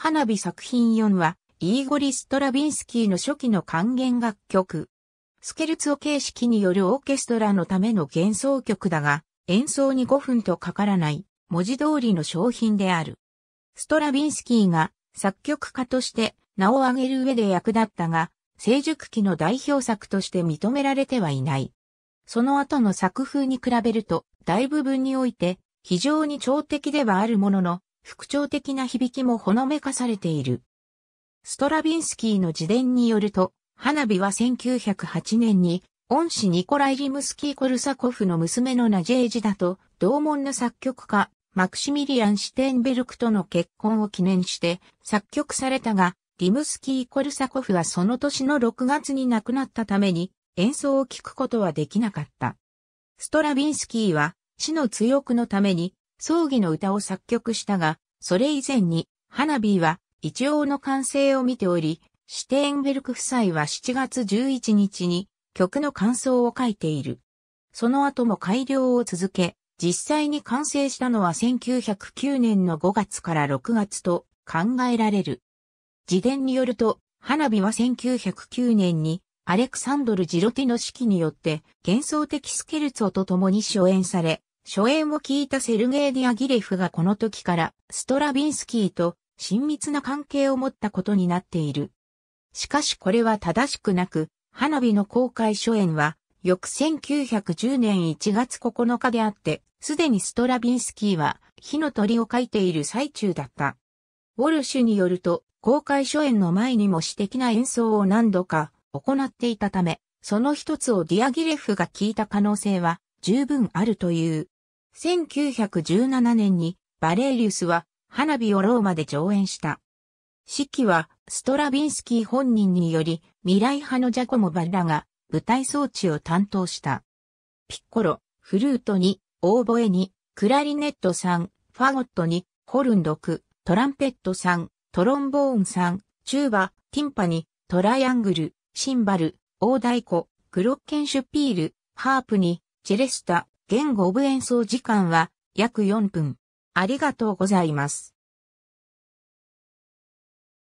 花火作品4は、イーゴリ・ストラビンスキーの初期の還元楽曲。スケルツォ形式によるオーケストラのための幻想曲だが、演奏に5分とかからない、文字通りの商品である。ストラビンスキーが作曲家として名を挙げる上で役立ったが、成熟期の代表作として認められてはいない。その後の作風に比べると、大部分において、非常に超敵ではあるものの、復調的な響きもほのめかされている。ストラビンスキーの自伝によると、花火は1908年に、恩師ニコライ・リムスキー・コルサコフの娘のナジェージだと、同門の作曲家、マクシミリアン・シテンベルクとの結婚を記念して作曲されたが、リムスキー・コルサコフはその年の6月に亡くなったために演奏を聴くことはできなかった。ストラビンスキーは死の強くのために葬儀の歌を作曲したが、それ以前に、花火は一応の完成を見ており、シュテーンベルク夫妻は7月11日に曲の感想を書いている。その後も改良を続け、実際に完成したのは1909年の5月から6月と考えられる。自伝によると、花火は1909年にアレクサンドル・ジロティの指揮によって幻想的スケルツォと共に初演され、初演を聞いたセルゲイ・ディアギレフがこの時からストラビンスキーと親密な関係を持ったことになっている。しかしこれは正しくなく、花火の公開初演は、翌1910年1月9日であって、すでにストラビンスキーは火の鳥を描いている最中だった。ウォルシュによると、公開初演の前にも私的な演奏を何度か行っていたため、その一つをディアギレフが聞いた可能性は十分あるという。1917年にバレーリウスは花火をローマで上演した。式はストラビンスキー本人により未来派のジャコモ・バッラが舞台装置を担当した。ピッコロ、フルートに、オーボエに、クラリネット3、ファゴットに、ホルン6、トランペット3、トロンボーン3、チューバ、ティンパに、トライアングル、シンバル、大太鼓、グロッケンシュピール、ハープに、チェレスタ、言語部演奏時間は約4分。ありがとうございます。